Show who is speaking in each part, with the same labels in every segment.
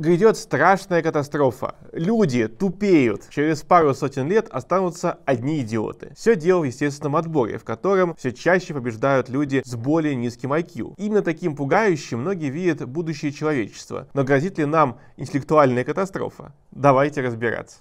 Speaker 1: грядет страшная катастрофа. Люди тупеют. Через пару сотен лет останутся одни идиоты. Все дело в естественном отборе, в котором все чаще побеждают люди с более низким IQ. Именно таким пугающим многие видят будущее человечества. Но грозит ли нам интеллектуальная катастрофа? Давайте разбираться.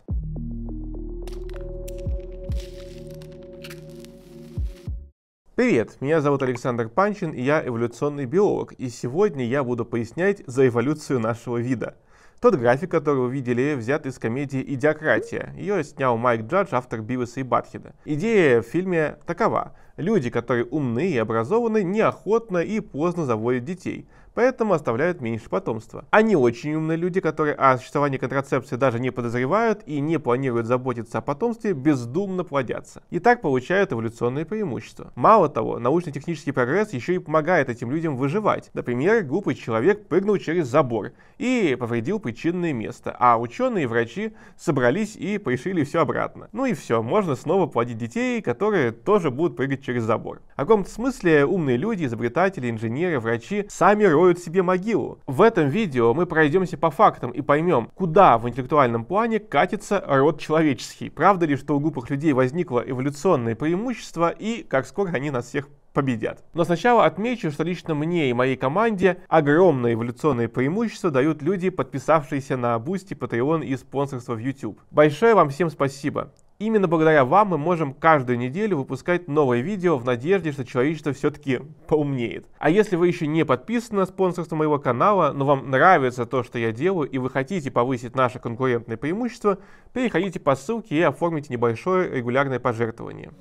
Speaker 1: Привет, меня зовут Александр Панчин, и я эволюционный биолог, и сегодня я буду пояснять за эволюцию нашего вида. Тот график, который вы видели, взят из комедии «Идиократия». Ее снял Майк Джадж, автор Бивиса и Батхеда. Идея в фильме такова. Люди, которые умны и образованы, неохотно и поздно заводят детей – поэтому оставляют меньше потомства. Они очень умные люди, которые о существовании контрацепции даже не подозревают и не планируют заботиться о потомстве, бездумно плодятся. И так получают эволюционные преимущества. Мало того, научно-технический прогресс еще и помогает этим людям выживать. Например, глупый человек прыгнул через забор и повредил причинное место, а ученые и врачи собрались и пришили все обратно. Ну и все, можно снова плодить детей, которые тоже будут прыгать через забор. В каком-то смысле умные люди, изобретатели, инженеры, врачи сами роют себе могилу. В этом видео мы пройдемся по фактам и поймем, куда в интеллектуальном плане катится род человеческий. Правда ли, что у глупых людей возникло эволюционное преимущество и как скоро они нас всех победят. Но сначала отмечу, что лично мне и моей команде огромное эволюционное преимущество дают люди, подписавшиеся на Boosty, Patreon и спонсорство в YouTube. Большое вам всем спасибо! Именно благодаря вам мы можем каждую неделю выпускать новое видео в надежде, что человечество все-таки поумнеет. А если вы еще не подписаны на спонсорство моего канала, но вам нравится то, что я делаю, и вы хотите повысить наше конкурентное преимущество, переходите по ссылке и оформите небольшое регулярное пожертвование.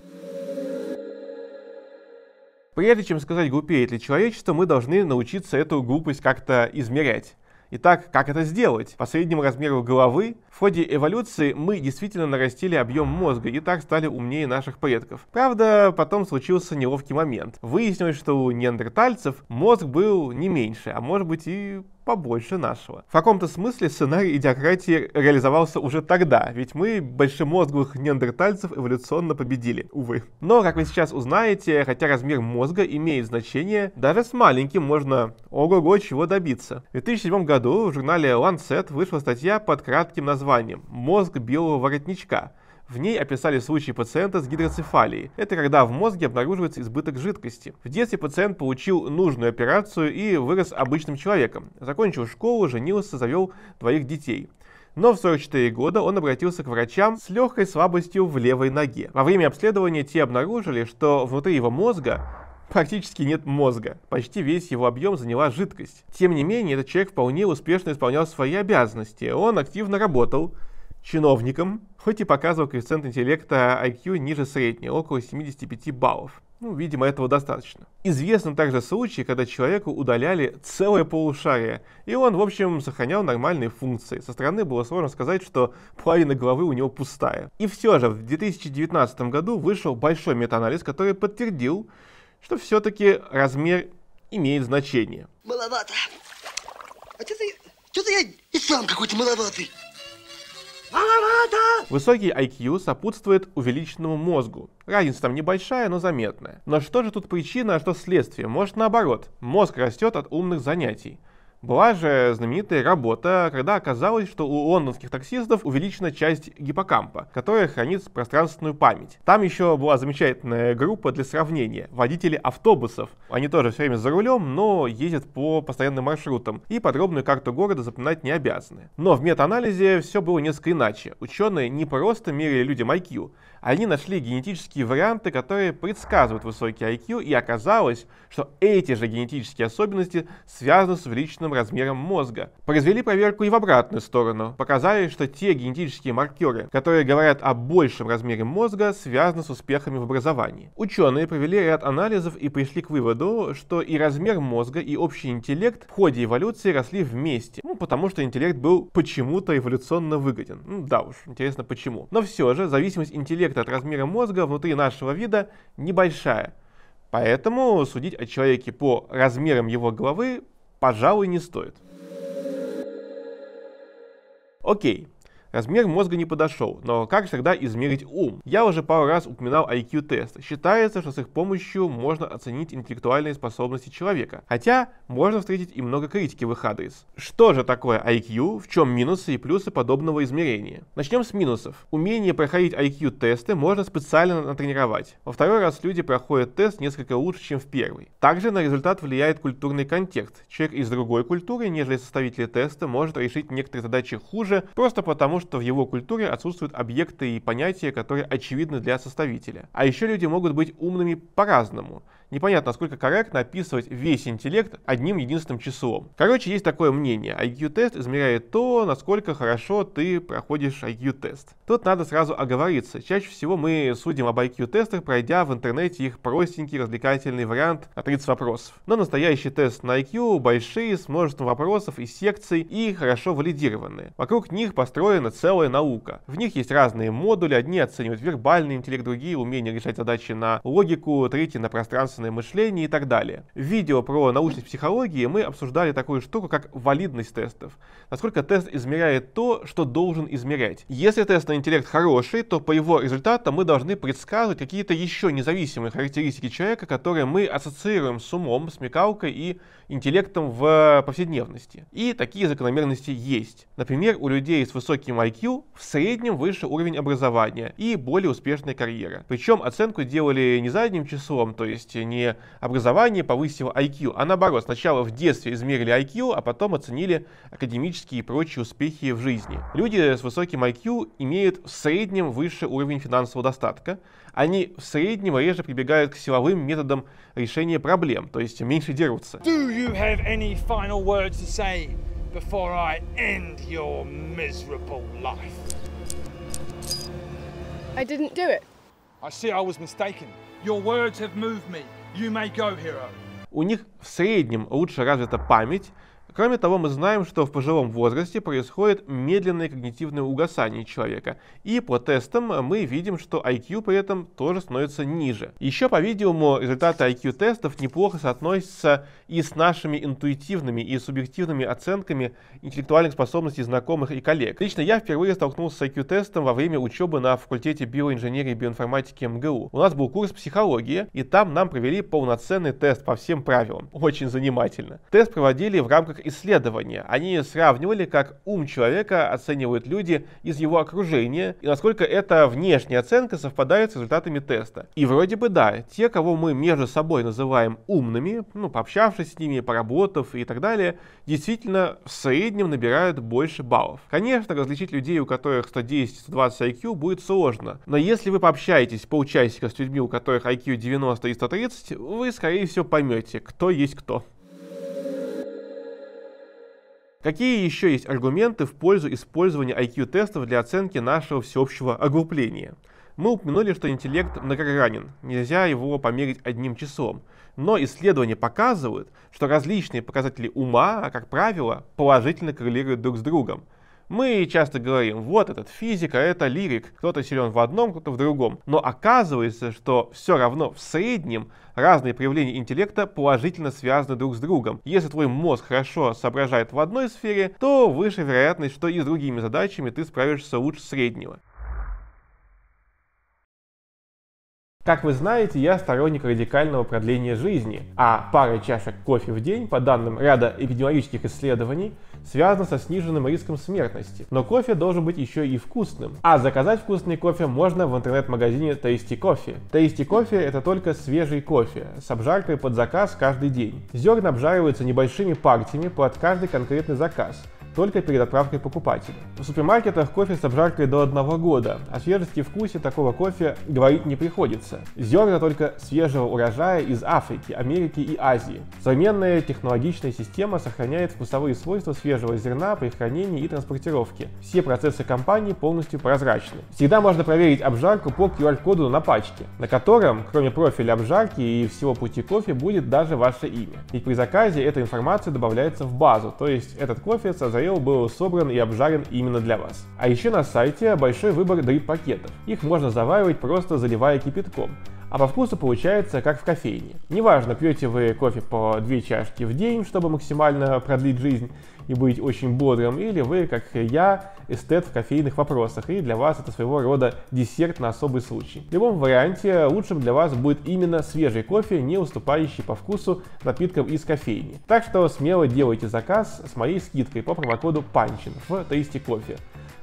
Speaker 1: Прежде чем сказать глупее, ли человечество, мы должны научиться эту глупость как-то измерять. Итак, как это сделать? По среднему размеру головы в ходе эволюции мы действительно нарастили объем мозга и так стали умнее наших предков. Правда, потом случился неловкий момент. Выяснилось, что у неандертальцев мозг был не меньше, а может быть и побольше нашего. В каком-то смысле сценарий идиократии реализовался уже тогда, ведь мы большемозговых неандертальцев эволюционно победили, увы. Но, как вы сейчас узнаете, хотя размер мозга имеет значение, даже с маленьким можно ого-го чего добиться. В 2007 году в журнале Lancet вышла статья под кратким названием «Мозг белого воротничка», в ней описали случай пациента с гидроцефалией. Это когда в мозге обнаруживается избыток жидкости. В детстве пациент получил нужную операцию и вырос обычным человеком. Закончил школу, женился, завел двоих детей но в 44 года он обратился к врачам с легкой слабостью в левой ноге. Во время обследования те обнаружили, что внутри его мозга практически нет мозга. Почти весь его объем заняла жидкость. Тем не менее, этот человек вполне успешно исполнял свои обязанности. Он активно работал, чиновником, хоть и показывал коэффициент интеллекта IQ ниже среднего, около 75 баллов. Ну, видимо, этого достаточно. Известны также случаи, когда человеку удаляли целое полушарие, и он, в общем, сохранял нормальные функции. Со стороны было сложно сказать, что половина головы у него пустая. И все же, в 2019 году вышел большой метаанализ, который подтвердил, что все-таки размер имеет значение. Маловато. А что-то я, что я и сам какой-то маловатый. Высокий IQ сопутствует увеличенному мозгу. Разница там небольшая, но заметная. Но что же тут причина, а что следствие? Может наоборот, мозг растет от умных занятий. Была же знаменитая работа, когда оказалось, что у лондонских таксистов увеличена часть гиппокампа, которая хранит пространственную память. Там еще была замечательная группа для сравнения. Водители автобусов. Они тоже все время за рулем, но ездят по постоянным маршрутам и подробную карту города запоминать не обязаны. Но в метаанализе все было несколько иначе. Ученые не просто мерили людям IQ, они нашли генетические варианты, которые предсказывают высокий IQ, и оказалось, что эти же генетические особенности связаны с увеличенным определенным размером мозга. Произвели проверку и в обратную сторону. Показали, что те генетические маркеры, которые говорят о большем размере мозга, связаны с успехами в образовании. Ученые провели ряд анализов и пришли к выводу, что и размер мозга, и общий интеллект в ходе эволюции росли вместе. Ну, потому что интеллект был почему-то эволюционно выгоден. Ну, да уж, интересно почему. Но все же зависимость интеллекта от размера мозга внутри нашего вида небольшая. Поэтому судить о человеке по размерам его головы Пожалуй, не стоит. Окей, Размер мозга не подошел, но как всегда измерить ум? Я уже пару раз упоминал IQ-тест. Считается, что с их помощью можно оценить интеллектуальные способности человека. Хотя можно встретить и много критики в их адрес. Что же такое IQ, в чем минусы и плюсы подобного измерения? Начнем с минусов. Умение проходить IQ-тесты можно специально натренировать. Во второй раз люди проходят тест несколько лучше, чем в первый. Также на результат влияет культурный контекст. Человек из другой культуры, нежели составители теста, может решить некоторые задачи хуже, просто потому что что в его культуре отсутствуют объекты и понятия, которые очевидны для составителя. А еще люди могут быть умными по-разному непонятно, насколько корректно описывать весь интеллект одним единственным числом. Короче, есть такое мнение. IQ-тест измеряет то, насколько хорошо ты проходишь IQ-тест. Тут надо сразу оговориться. Чаще всего мы судим об IQ-тестах, пройдя в интернете их простенький развлекательный вариант на 30 вопросов. Но настоящий тест на IQ большие, с множеством вопросов и секций, и хорошо валидированные. Вокруг них построена целая наука. В них есть разные модули, одни оценивают вербальный интеллект, другие умение решать задачи на логику, третьи на пространство собственное мышление и так далее. В видео про научность психологии мы обсуждали такую штуку, как валидность тестов. Насколько тест измеряет то, что должен измерять. Если тест на интеллект хороший, то по его результатам мы должны предсказывать какие-то еще независимые характеристики человека, которые мы ассоциируем с умом, смекалкой и интеллектом в повседневности. И такие закономерности есть. Например, у людей с высоким IQ в среднем выше уровень образования и более успешная карьера. Причем оценку делали не задним числом, то есть не образование повысило IQ, а наоборот, сначала в детстве измерили IQ, а потом оценили академические и прочие успехи в жизни. Люди с высоким IQ имеют в среднем выше уровень финансового достатка, они в среднем реже прибегают к силовым методам решения проблем, то есть меньше дерутся. Do you have any final words to say before I end your miserable life? I didn't do it. I see I was mistaken. Your words have moved me. You may go, hero. У них в среднем лучше развита память, Кроме того, мы знаем, что в пожилом возрасте происходит медленное когнитивное угасание человека, и по тестам мы видим, что IQ при этом тоже становится ниже. Еще, по-видимому, результаты IQ-тестов неплохо соотносятся и с нашими интуитивными и субъективными оценками интеллектуальных способностей знакомых и коллег. Лично я впервые столкнулся с IQ-тестом во время учебы на факультете биоинженерии и биоинформатики МГУ. У нас был курс психологии, и там нам провели полноценный тест по всем правилам. Очень занимательно. Тест проводили в рамках исследования. Они сравнивали, как ум человека оценивают люди из его окружения, и насколько эта внешняя оценка совпадает с результатами теста. И вроде бы да, те, кого мы между собой называем умными, ну, пообщавшись с ними, поработав и так далее, действительно в среднем набирают больше баллов. Конечно, различить людей, у которых 110-120 IQ, будет сложно, но если вы пообщаетесь полчасика с людьми, у которых IQ 90 и 130, вы, скорее всего, поймете, кто есть кто. Какие еще есть аргументы в пользу использования IQ-тестов для оценки нашего всеобщего огрупления? Мы упомянули, что интеллект многогранен, нельзя его померить одним часом, Но исследования показывают, что различные показатели ума, а, как правило, положительно коррелируют друг с другом. Мы часто говорим, вот этот физик, а это лирик, кто-то силен в одном, кто-то в другом. Но оказывается, что все равно в среднем разные проявления интеллекта положительно связаны друг с другом. Если твой мозг хорошо соображает в одной сфере, то выше вероятность, что и с другими задачами ты справишься лучше среднего. Как вы знаете, я сторонник радикального продления жизни, а пара чашек кофе в день, по данным ряда эпидемиологических исследований, связано со сниженным риском смертности. Но кофе должен быть еще и вкусным. А заказать вкусный кофе можно в интернет-магазине Tasty Coffee. Tasty Coffee это только свежий кофе с обжаркой под заказ каждый день. Зерна обжариваются небольшими партиями под каждый конкретный заказ – только перед отправкой покупателю. В супермаркетах кофе с обжаркой до одного года. О а свежести и вкусе такого кофе говорить не приходится. Зерна только свежего урожая из Африки, Америки и Азии. Современная технологичная система сохраняет вкусовые свойства свежего зерна при хранении и транспортировке. Все процессы компании полностью прозрачны. Всегда можно проверить обжарку по QR-коду на пачке, на котором, кроме профиля обжарки и всего пути кофе, будет даже ваше имя. Ведь при заказе эта информация добавляется в базу, то есть этот кофе созрел Mail был собран и обжарен именно для вас. А еще на сайте большой выбор дрит-пакетов. Их можно заваривать просто заливая кипятком а по вкусу получается как в кофейне. Неважно, пьете вы кофе по две чашки в день, чтобы максимально продлить жизнь и быть очень бодрым, или вы, как я, эстет в кофейных вопросах, и для вас это своего рода десерт на особый случай. В любом варианте лучшим для вас будет именно свежий кофе, не уступающий по вкусу напиткам из кофейни. Так что смело делайте заказ с моей скидкой по промокоду PUNCHIN в Tasty Coffee.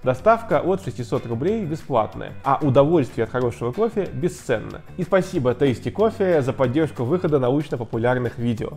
Speaker 1: Доставка от 600 рублей бесплатная, а удовольствие от хорошего кофе бесценно. И спасибо Tasty Coffee за поддержку выхода научно-популярных видео.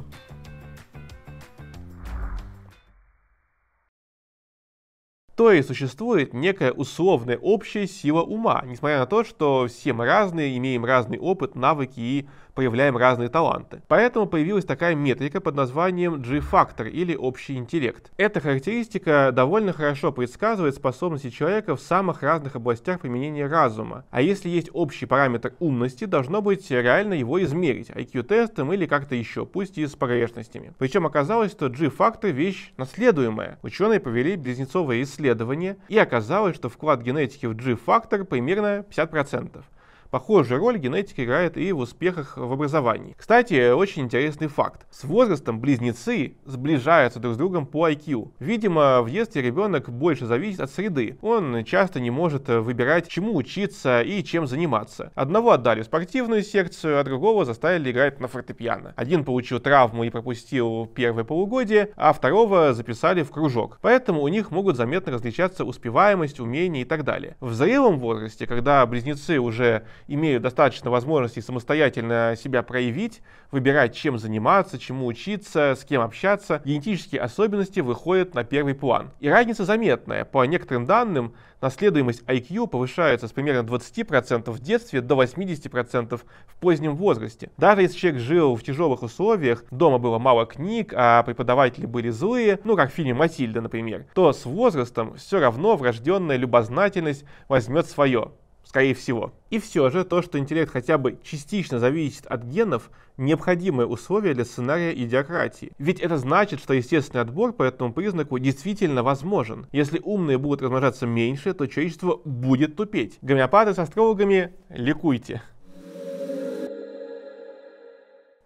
Speaker 1: То есть существует некая условная общая сила ума, несмотря на то, что все мы разные, имеем разный опыт, навыки и проявляем разные таланты. Поэтому появилась такая метрика под названием G-фактор или общий интеллект. Эта характеристика довольно хорошо предсказывает способности человека в самых разных областях применения разума. А если есть общий параметр умности, должно быть реально его измерить IQ-тестом или как-то еще, пусть и с погрешностями. Причем оказалось, что G-фактор вещь наследуемая. Ученые провели близнецовые исследования и оказалось, что вклад генетики в G-фактор примерно 50%. Похожую роль генетика играет и в успехах в образовании. Кстати, очень интересный факт. С возрастом близнецы сближаются друг с другом по IQ. Видимо, в детстве ребенок больше зависит от среды. Он часто не может э, выбирать, чему учиться и чем заниматься. Одного отдали в спортивную секцию, а другого заставили играть на фортепиано. Один получил травму и пропустил первое полугодие, а второго записали в кружок. Поэтому у них могут заметно различаться успеваемость, умения и так далее. В зрелом возрасте, когда близнецы уже имеют достаточно возможностей самостоятельно себя проявить, выбирать, чем заниматься, чему учиться, с кем общаться, генетические особенности выходят на первый план. И разница заметная. По некоторым данным, наследуемость IQ повышается с примерно 20% в детстве до 80% в позднем возрасте. Даже если человек жил в тяжелых условиях, дома было мало книг, а преподаватели были злые, ну как в фильме «Матильда», например, то с возрастом все равно врожденная любознательность возьмет свое скорее всего. И все же то, что интеллект хотя бы частично зависит от генов, необходимое условие для сценария идиократии. Ведь это значит, что естественный отбор по этому признаку действительно возможен. Если умные будут размножаться меньше, то человечество будет тупеть. Гомеопаты с астрологами ликуйте.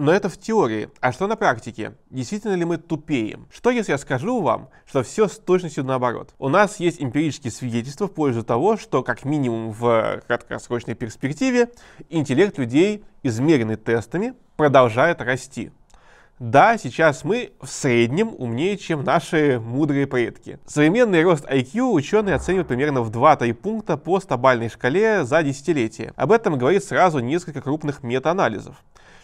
Speaker 1: Но это в теории. А что на практике? Действительно ли мы тупее? Что если я скажу вам, что все с точностью наоборот? У нас есть эмпирические свидетельства в пользу того, что как минимум в краткосрочной перспективе интеллект людей, измеренный тестами, продолжает расти. Да, сейчас мы в среднем умнее, чем наши мудрые предки. Современный рост IQ ученые оценивают примерно в 2-3 пункта по стабальной шкале за десятилетие. Об этом говорит сразу несколько крупных метаанализов.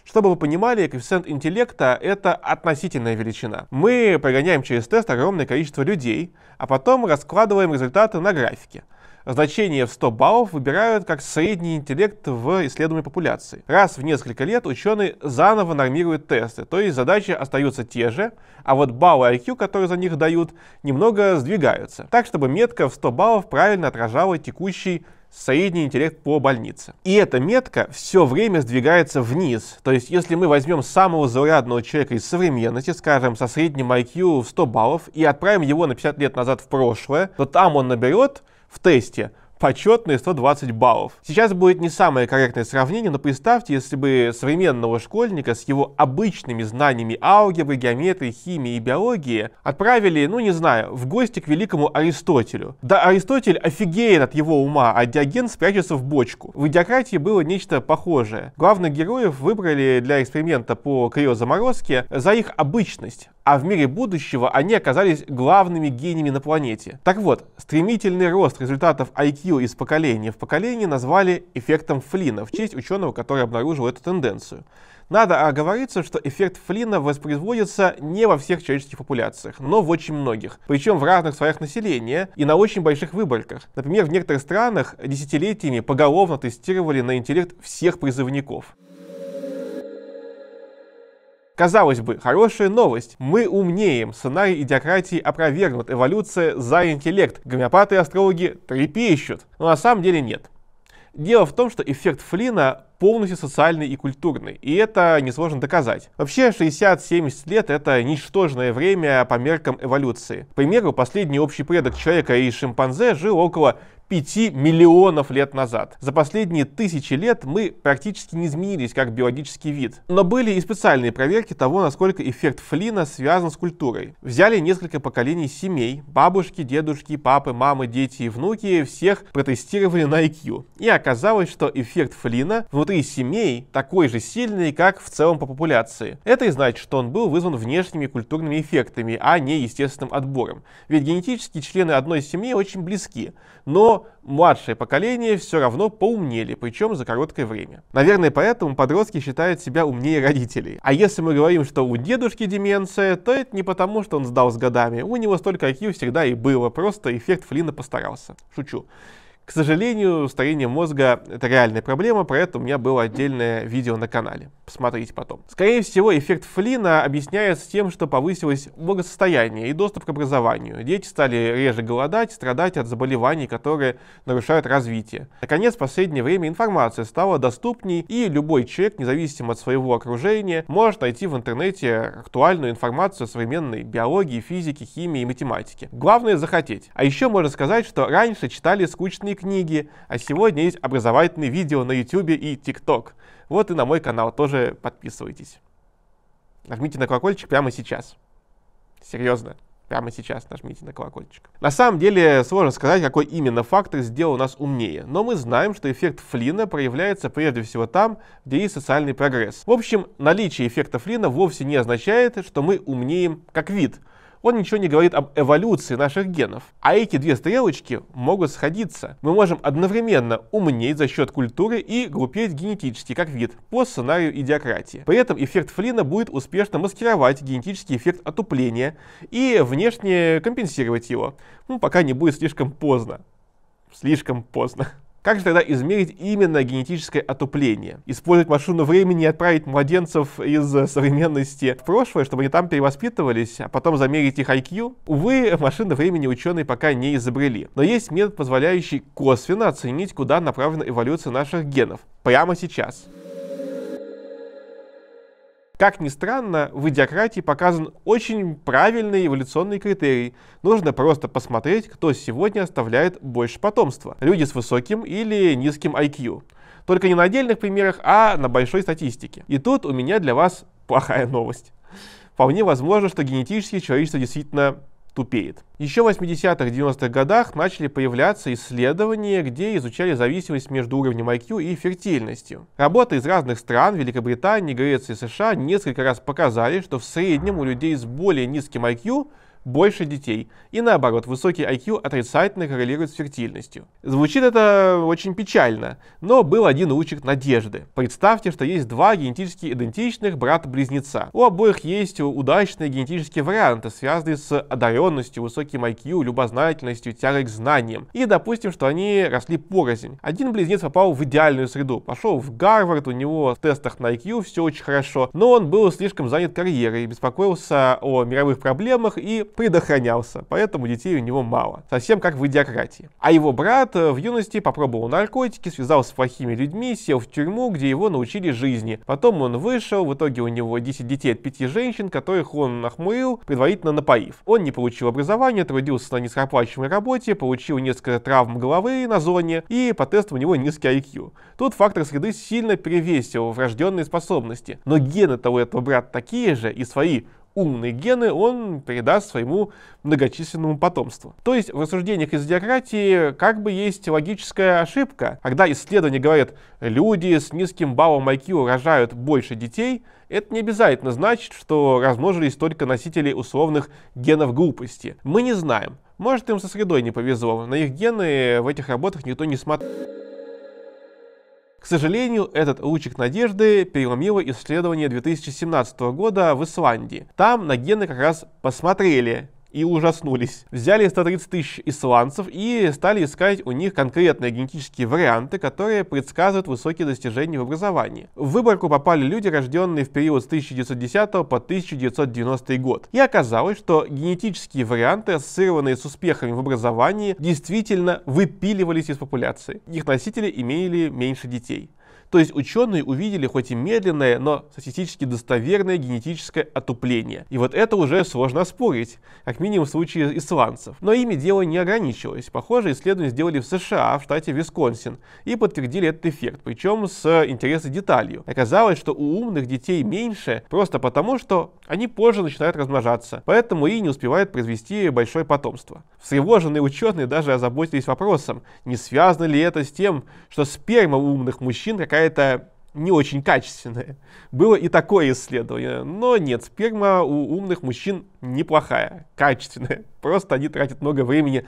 Speaker 1: Чтобы вы понимали, коэффициент интеллекта — это относительная величина. Мы прогоняем через тест огромное количество людей, а потом раскладываем результаты на графике. Значение в 100 баллов выбирают как средний интеллект в исследуемой популяции. Раз в несколько лет ученые заново нормируют тесты, то есть задачи остаются те же, а вот баллы IQ, которые за них дают, немного сдвигаются. Так, чтобы метка в 100 баллов правильно отражала текущий средний интеллект по больнице. И эта метка все время сдвигается вниз. То есть, если мы возьмем самого заурядного человека из современности, скажем, со средним IQ в 100 баллов, и отправим его на 50 лет назад в прошлое, то там он наберет в тесте почетные 120 баллов. Сейчас будет не самое корректное сравнение, но представьте, если бы современного школьника с его обычными знаниями алгебры, геометрии, химии и биологии отправили, ну не знаю, в гости к великому Аристотелю. Да, Аристотель офигеет от его ума, а Диоген спрячется в бочку. В идиократии было нечто похожее. Главных героев выбрали для эксперимента по криозаморозке за их обычность, а в мире будущего они оказались главными гениями на планете. Так вот, стремительный рост результатов IQ IQ из поколения в поколение назвали эффектом Флина в честь ученого, который обнаружил эту тенденцию. Надо оговориться, что эффект Флина воспроизводится не во всех человеческих популяциях, но в очень многих, причем в разных слоях населения и на очень больших выборках. Например, в некоторых странах десятилетиями поголовно тестировали на интеллект всех призывников. Казалось бы, хорошая новость. Мы умнеем. Сценарий идиократии опровергнут. Эволюция за интеллект. Гомеопаты и астрологи трепещут. Но на самом деле нет. Дело в том, что эффект Флина полностью социальный и культурный, и это несложно доказать. Вообще 60-70 лет это ничтожное время по меркам эволюции. К примеру, последний общий предок человека и шимпанзе жил около 5 миллионов лет назад. За последние тысячи лет мы практически не изменились как биологический вид. Но были и специальные проверки того, насколько эффект флина связан с культурой. Взяли несколько поколений семей, бабушки, дедушки, папы, мамы, дети и внуки, всех протестировали на IQ. И оказалось, что эффект флина внутри семей такой же сильный, как в целом по популяции. Это и значит, что он был вызван внешними культурными эффектами, а не естественным отбором. Ведь генетические члены одной семьи очень близки, но младшее поколение все равно поумнели, причем за короткое время. Наверное, поэтому подростки считают себя умнее родителей. А если мы говорим, что у дедушки деменция, то это не потому, что он сдал с годами. У него столько IQ всегда и было, просто эффект Флина постарался. Шучу. К сожалению, старение мозга — это реальная проблема, про это у меня было отдельное видео на канале. Посмотрите потом. Скорее всего, эффект Флина объясняется тем, что повысилось благосостояние и доступ к образованию. Дети стали реже голодать, страдать от заболеваний, которые нарушают развитие. Наконец, в последнее время информация стала доступней, и любой человек, независимо от своего окружения, может найти в интернете актуальную информацию о современной биологии, физике, химии и математике. Главное — захотеть. А еще можно сказать, что раньше читали скучные книги, а сегодня есть образовательные видео на YouTube и TikTok. Вот и на мой канал тоже подписывайтесь. Нажмите на колокольчик прямо сейчас. Серьезно, прямо сейчас нажмите на колокольчик. На самом деле сложно сказать, какой именно фактор сделал нас умнее, но мы знаем, что эффект Флина проявляется прежде всего там, где есть социальный прогресс. В общем, наличие эффекта Флина вовсе не означает, что мы умнеем как вид – он ничего не говорит об эволюции наших генов. А эти две стрелочки могут сходиться. Мы можем одновременно умнеть за счет культуры и глупеть генетически как вид по сценарию идиократии. При этом эффект Флина будет успешно маскировать генетический эффект отупления и внешне компенсировать его, ну, пока не будет слишком поздно. Слишком поздно. Как же тогда измерить именно генетическое отупление? Использовать машину времени и отправить младенцев из э, современности в прошлое, чтобы они там перевоспитывались, а потом замерить их IQ? Увы, машины времени ученые пока не изобрели. Но есть метод, позволяющий косвенно оценить, куда направлена эволюция наших генов. Прямо сейчас. Как ни странно, в идиократии показан очень правильный эволюционный критерий. Нужно просто посмотреть, кто сегодня оставляет больше потомства. Люди с высоким или низким IQ. Только не на отдельных примерах, а на большой статистике. И тут у меня для вас плохая новость. Вполне возможно, что генетически человечество действительно тупеет. Еще в 80-х, 90-х годах начали появляться исследования, где изучали зависимость между уровнем IQ и фертильностью. Работы из разных стран, Великобритании, Греции, США несколько раз показали, что в среднем у людей с более низким IQ больше детей. И наоборот, высокий IQ отрицательно коррелирует с фертильностью. Звучит это очень печально, но был один лучик надежды. Представьте, что есть два генетически идентичных брата-близнеца. У обоих есть удачные генетические варианты, связанные с одаренностью, высоким IQ, любознательностью, тягой к знаниям. И допустим, что они росли порознь. Один близнец попал в идеальную среду, пошел в Гарвард, у него в тестах на IQ все очень хорошо, но он был слишком занят карьерой, беспокоился о мировых проблемах и предохранялся, поэтому детей у него мало, совсем как в идиократии. А его брат э, в юности попробовал наркотики, связался с плохими людьми, сел в тюрьму, где его научили жизни. Потом он вышел, в итоге у него 10 детей от 5 женщин, которых он нахмурил, предварительно напоив. Он не получил образования, трудился на низкооплачиваемой работе, получил несколько травм головы на зоне и по тесту у него низкий IQ. Тут фактор среды сильно перевесил врожденные способности, но гены того этого брата такие же и свои умные гены он передаст своему многочисленному потомству. То есть в рассуждениях из диократии как бы есть логическая ошибка. Когда исследования говорят, люди с низким баллом IQ рожают больше детей, это не обязательно значит, что размножились только носители условных генов глупости. Мы не знаем. Может, им со средой не повезло. На их гены в этих работах никто не смотрит. К сожалению, этот лучик надежды переломило исследование 2017 года в Исландии. Там на гены как раз посмотрели, и ужаснулись. Взяли 130 тысяч исландцев и стали искать у них конкретные генетические варианты, которые предсказывают высокие достижения в образовании. В выборку попали люди, рожденные в период с 1910 по 1990 год. И оказалось, что генетические варианты, ассоциированные с успехами в образовании, действительно выпиливались из популяции. Их носители имели меньше детей. То есть ученые увидели хоть и медленное, но статистически достоверное генетическое отупление. И вот это уже сложно спорить, как минимум в случае исландцев. Но ими дело не ограничилось. Похоже, исследования сделали в США, в штате Висконсин, и подтвердили этот эффект, причем с интересной деталью. Оказалось, что у умных детей меньше просто потому, что они позже начинают размножаться, поэтому и не успевают произвести большое потомство. Встревоженные ученые даже озаботились вопросом, не связано ли это с тем, что сперма у умных мужчин какая какая-то не очень качественная. Было и такое исследование, но нет, сперма у умных мужчин неплохая, качественная. Просто они тратят много времени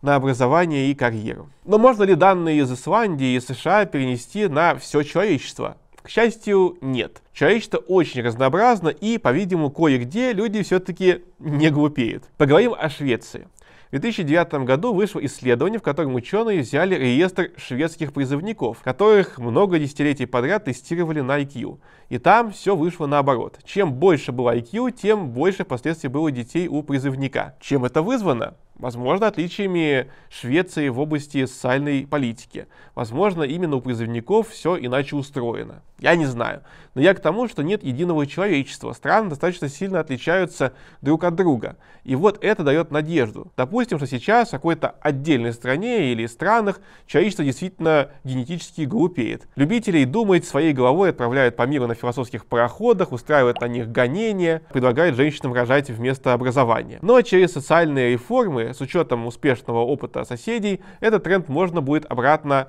Speaker 1: на образование и карьеру. Но можно ли данные из Исландии и США перенести на все человечество? К счастью, нет. Человечество очень разнообразно и, по-видимому, кое-где люди все-таки не глупеют. Поговорим о Швеции. В 2009 году вышло исследование, в котором ученые взяли реестр шведских призывников, которых много десятилетий подряд тестировали на IQ. И там все вышло наоборот. Чем больше было IQ, тем больше впоследствии было детей у призывника. Чем это вызвано? Возможно, отличиями Швеции в области социальной политики. Возможно, именно у призывников все иначе устроено. Я не знаю. Но я к тому, что нет единого человечества. Страны достаточно сильно отличаются друг от друга. И вот это дает надежду. Допустим, что сейчас в какой-то отдельной стране или странах человечество действительно генетически глупеет. Любителей думать своей головой отправляют по миру на философских пароходах, устраивают на них гонения, предлагают женщинам рожать вместо образования. Но через социальные реформы с учетом успешного опыта соседей, этот тренд можно будет обратно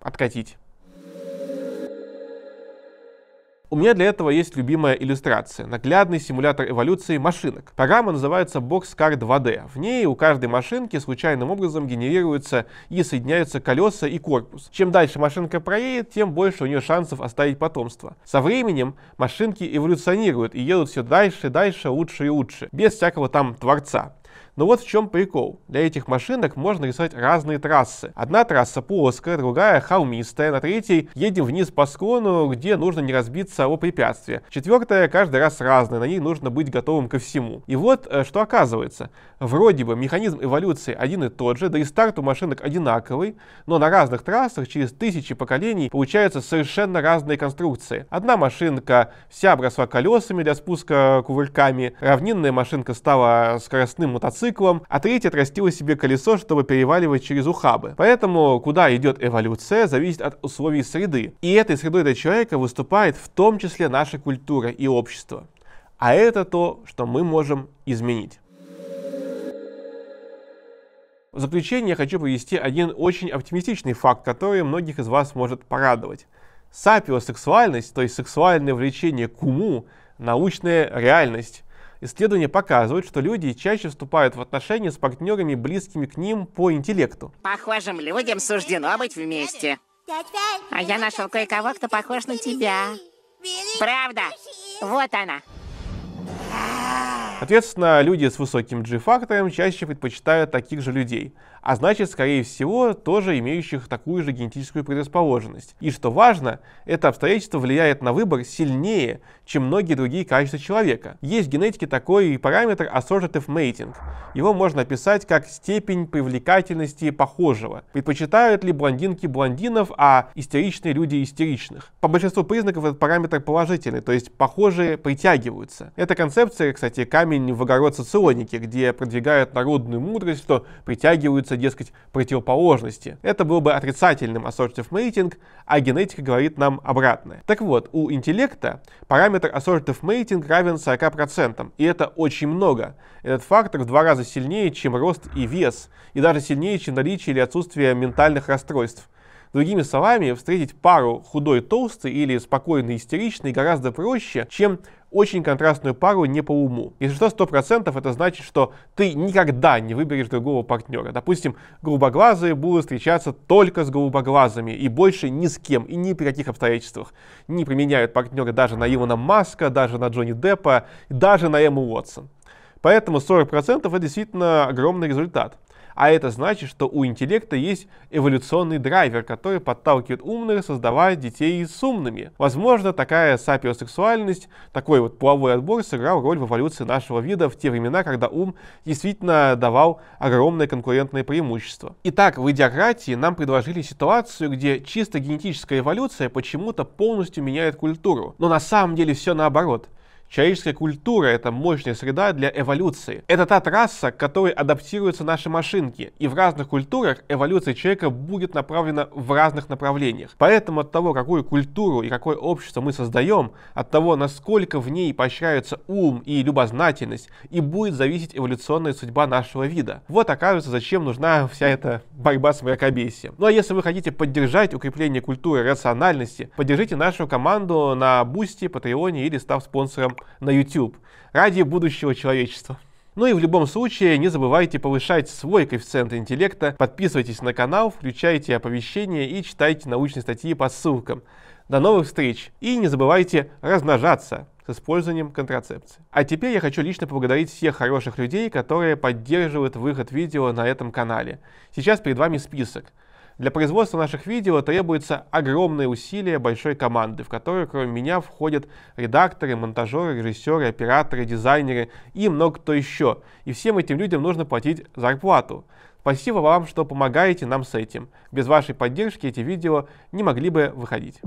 Speaker 1: откатить. У меня для этого есть любимая иллюстрация. Наглядный симулятор эволюции машинок. Программа называется Boxcar 2D. В ней у каждой машинки случайным образом генерируются и соединяются колеса и корпус. Чем дальше машинка проедет, тем больше у нее шансов оставить потомство. Со временем машинки эволюционируют и едут все дальше, и дальше, лучше и лучше. Без всякого там творца. Но ну вот в чем прикол. Для этих машинок можно рисовать разные трассы. Одна трасса плоская, другая холмистая, на третьей едем вниз по склону, где нужно не разбиться о препятствие. Четвертая каждый раз разная, на ней нужно быть готовым ко всему. И вот э, что оказывается. Вроде бы механизм эволюции один и тот же, да и старт у машинок одинаковый, но на разных трассах через тысячи поколений получаются совершенно разные конструкции. Одна машинка вся обросла колесами для спуска кувырками, равнинная машинка стала скоростным мотоциклом, мотоциклом, а третья отрастила себе колесо, чтобы переваливать через ухабы. Поэтому куда идет эволюция, зависит от условий среды. И этой средой для человека выступает в том числе наша культура и общество. А это то, что мы можем изменить. В заключение я хочу привести один очень оптимистичный факт, который многих из вас может порадовать. Сапиосексуальность, то есть сексуальное влечение к уму, научная реальность. Исследования показывают, что люди чаще вступают в отношения с партнерами, близкими к ним по интеллекту. Похожим людям суждено быть вместе. А я нашел кое-кого, кто похож на тебя. Правда. Вот она. Соответственно, люди с высоким G-фактором чаще предпочитают таких же людей а значит, скорее всего, тоже имеющих такую же генетическую предрасположенность. И что важно, это обстоятельство влияет на выбор сильнее, чем многие другие качества человека. Есть в генетике такой параметр assortative mating. Его можно описать как степень привлекательности похожего. Предпочитают ли блондинки блондинов, а истеричные люди истеричных? По большинству признаков этот параметр положительный, то есть похожие притягиваются. Эта концепция, кстати, камень в огород соционики, где продвигают народную мудрость, что притягиваются являются, дескать, противоположности. Это был бы отрицательным assortive mating, а генетика говорит нам обратное. Так вот, у интеллекта параметр assortive mating равен 40%, и это очень много. Этот фактор в два раза сильнее, чем рост и вес, и даже сильнее, чем наличие или отсутствие ментальных расстройств. Другими словами, встретить пару худой-толстый или спокойный-истеричный гораздо проще, чем очень контрастную пару не по уму. Если что, 100% это значит, что ты никогда не выберешь другого партнера. Допустим, голубоглазые будут встречаться только с голубоглазыми и больше ни с кем и ни при каких обстоятельствах. Не применяют партнера даже на Илона Маска, даже на Джонни Деппа, даже на Эмму Уотсон. Поэтому 40% это действительно огромный результат. А это значит, что у интеллекта есть эволюционный драйвер, который подталкивает умных создавать детей с умными. Возможно, такая сапиосексуальность, такой вот половой отбор сыграл роль в эволюции нашего вида в те времена, когда ум действительно давал огромное конкурентное преимущество. Итак, в идиократии нам предложили ситуацию, где чисто генетическая эволюция почему-то полностью меняет культуру. Но на самом деле все наоборот. Человеческая культура — это мощная среда для эволюции. Это та трасса, к которой адаптируются наши машинки, и в разных культурах эволюция человека будет направлена в разных направлениях. Поэтому от того, какую культуру и какое общество мы создаем, от того, насколько в ней поощряются ум и любознательность, и будет зависеть эволюционная судьба нашего вида. Вот оказывается, зачем нужна вся эта борьба с мракобесием. Ну а если вы хотите поддержать укрепление культуры рациональности, поддержите нашу команду на Бусти, Патреоне или став спонсором на YouTube ради будущего человечества. Ну и в любом случае не забывайте повышать свой коэффициент интеллекта, подписывайтесь на канал, включайте оповещения и читайте научные статьи по ссылкам. До новых встреч и не забывайте размножаться с использованием контрацепции. А теперь я хочу лично поблагодарить всех хороших людей, которые поддерживают выход видео на этом канале. Сейчас перед вами список. Для производства наших видео требуется огромные усилия, большой команды, в которую кроме меня входят редакторы, монтажеры, режиссеры, операторы, дизайнеры и много кто еще. И всем этим людям нужно платить зарплату. Спасибо вам, что помогаете нам с этим. Без вашей поддержки эти видео не могли бы выходить.